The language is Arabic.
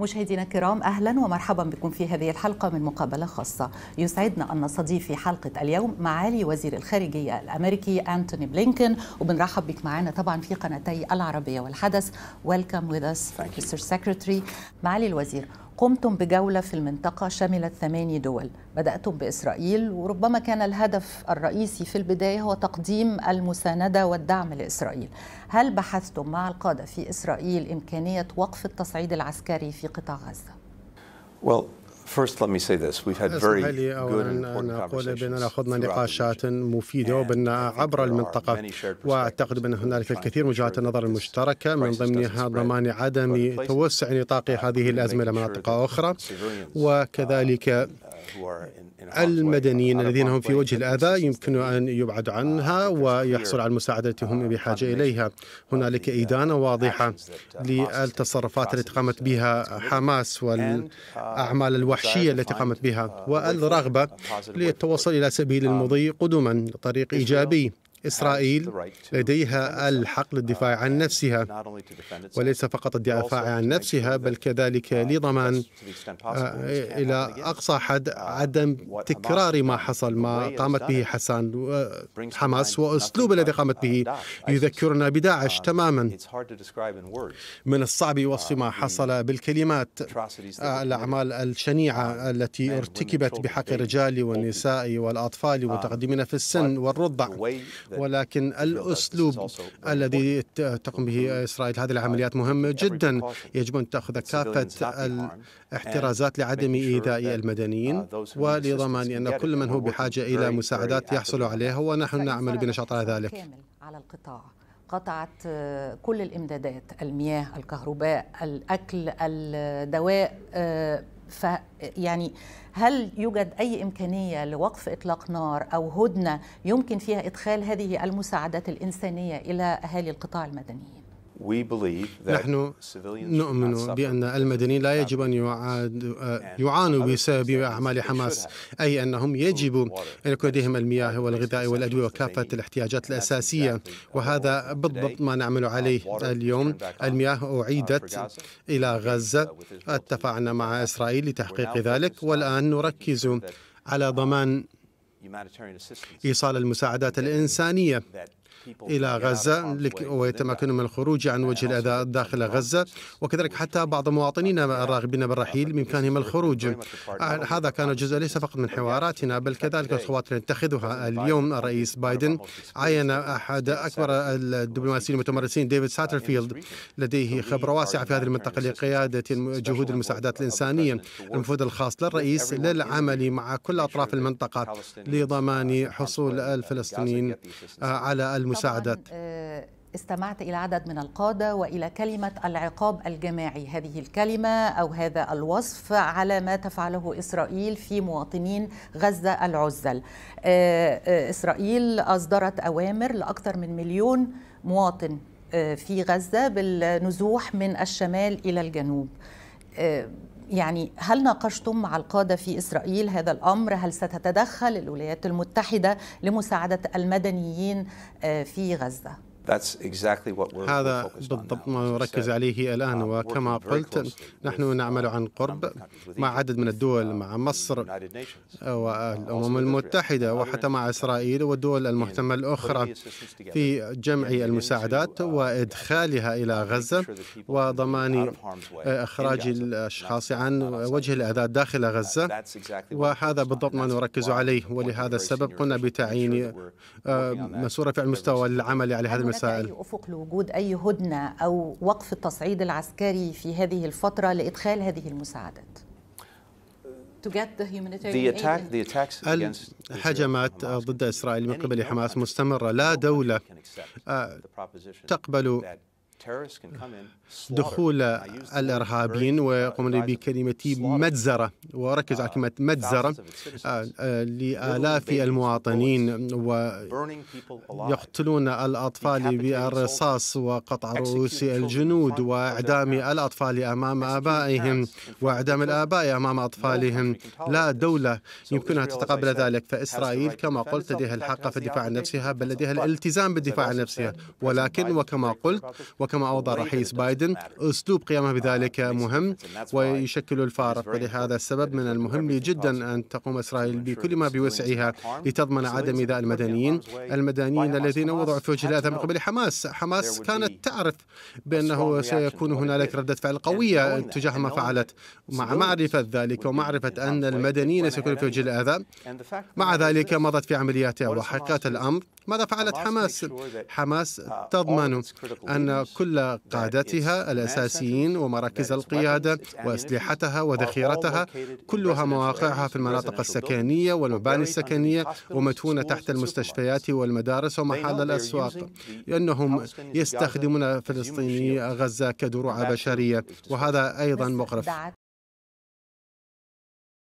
مشاهدينا الكرام اهلا ومرحبا بكم في هذه الحلقه من مقابله خاصه يسعدنا ان نستضيف في حلقه اليوم معالي وزير الخارجيه الامريكي انتوني بلينكن وبنرحب بك معنا طبعا في قناتي العربيه والحدث ويلكم وذ اس مستر سكرتري معالي الوزير قمتم بجولة في المنطقة شملت ثماني دول بدأتم بإسرائيل وربما كان الهدف الرئيسي في البداية هو تقديم المساندة والدعم لإسرائيل هل بحثتم مع القادة في إسرائيل إمكانية وقف التصعيد العسكري في قطاع غزة؟ Well, First, let me say this. We've had very good and important أقول بأننا خضنا نقاشات مفيدة وبأن عبر المنطقة وأعتقد بأن هنالك الكثير من وجهات النظر المشتركة من ضمنها ضمان عدم توسع نطاق هذه الأزمة إلى مناطق أخرى وكذلك المدنيين الذين هم في وجه الأذى يمكن أن يبعد uh, عنها ويحصل على المساعدة التي هم uh, بحاجة إليها uh, هنالك إدانة واضحة للتصرفات التي قامت بها حماس والأعمال الوحشية التي قامت بها والرغبة للتوصل إلى سبيل المضي um, قدما طريق إيجابي إسرائيل لديها الحق للدفاع عن uh, نفسها وليس فقط الدفاع عن نفسها بل كذلك uh, لضمان آه، إلى أقصى حد uh, عدم تكرار ما حصل ما قامت به حسان حماس وأسلوب الذي قامت به يذكرنا بداعش تماما من الصعب وصف ما حصل بالكلمات آه، الأعمال الشنيعة التي ارتكبت بحق الرجال والنساء والأطفال والمتقدمين في السن والرضع ولكن الأسلوب الذي تقوم به إسرائيل هذه العمليات مهمة جدا يجب أن تأخذ كافة الاحترازات لعدم إيذاء uh, المدنيين ولضمان أن كل من هو بحاجة إلى مساعدات يحصل عليها ونحن نعمل بنشاط على ذلك على القطاع قطعت آه، كل الامدادات المياه الكهرباء الاكل الدواء آه، فيعني هل يوجد أي إمكانية لوقف إطلاق نار أو هدنة يمكن فيها إدخال هذه المساعدات الإنسانية إلى أهالي القطاع المدني؟ نحن نؤمن بأن المدنيين لا يجب أن يعانوا بسبب أعمال حماس أي أنهم يجب أن يكون لديهم المياه والغذاء والأدوية وكافة الاحتياجات الأساسية وهذا بالضبط ما نعمل عليه اليوم المياه أعيدت إلى غزة uh, اتفقنا مع إسرائيل لتحقيق ذلك والآن نركز على ضمان إيصال المساعدات الإنسانية إلى غزة ويتمكنوا من الخروج عن وجه الأذى داخل غزة وكذلك حتى بعض مواطنينا الراغبين بالرحيل بإمكانهم الخروج آه، هذا كان جزء ليس فقط من حواراتنا بل كذلك الخطوات التي نتخذها اليوم الرئيس بايدن عين أحد أكبر الدبلوماسيين المتمرسين ديفيد ساترفيلد لديه خبرة واسعة في هذه المنطقة لقيادة جهود المساعدات الإنسانية المفوض الخاص للرئيس للعمل مع كل أطراف المنطقة لضمان حصول الفلسطينيين آه، على الم المساعدات آه، استمعت إلى عدد من القادة وإلى كلمة العقاب الجماعي هذه الكلمة أو هذا الوصف على ما تفعله إسرائيل في مواطنين غزة العزل آه، آه، إسرائيل أصدرت أوامر لأكثر من مليون مواطن في غزة بالنزوح من الشمال إلى الجنوب يعني هل ناقشتم مع القادة في إسرائيل هذا الأمر هل ستتدخل الولايات المتحدة لمساعدة المدنيين آه، في غزة؟ هذا بالضبط ما نركز عليه الآن uh, وكما قلت نحن نعمل عن قرب مع عدد من الدول uh, مع مصر والأمم المتحدة وحتى مع إسرائيل والدول المهتمة الأخرى في جمع المساعدات وإدخالها إلى غزة وضمان إخراج الأشخاص عن وجه الأذى داخل غزة وهذا بالضبط ما نركز عليه ولهذا السبب قمنا بتعيين آه، مسؤولة في المستوى العملي على هذا مسائل أي أفق لوجود أي هدنة أو وقف التصعيد العسكري في هذه الفترة لإدخال هذه المساعدات الهجمات ضد إسرائيل من قبل حماس مستمرة لا دولة آه، تقبل دخول الارهابيين وقمنا بكلمه مجزره وركز على uh, كلمه مجزره آه، آه، لالاف المواطنين ويقتلون الاطفال بالرصاص وقطع رؤوس الجنود واعدام الاطفال امام ابائهم واعدام الاباء امام اطفالهم لا دوله يمكنها تتقبل ذلك فاسرائيل كما قلت لديها الحق في الدفاع عن نفسها بل لديها الالتزام بالدفاع عن نفسها ولكن وكما قلت وكما اوضح الرئيس بايدن ببايدن أسلوب قيامها uh, بذلك مهم ويشكل الفارق ولهذا السبب من المهم جدا أن تقوم إسرائيل بكل ما بوسعها لتضمن عدم إيذاء المدنيين المدنيين الذين وضعوا في وجه الأذى من قبل حماس حماس كانت تعرف بأنه سيكون هنالك ردة فعل قوية تجاه ما فعلت مع معرفة ذلك ومعرفة أن المدنيين سيكونوا في وجه الأذى مع ذلك مضت في عملياتها وحقيقة الأمر ماذا فعلت حماس؟ حماس تضمن أن كل قادتها الأساسيين ومراكز القيادة وأسلحتها وذخيرتها كلها مواقعها في المناطق السكنية والمباني السكنية ومدفونة تحت المستشفيات والمدارس ومحال الأسواق لأنهم يستخدمون فلسطيني غزة كدروع بشرية وهذا أيضا مقرف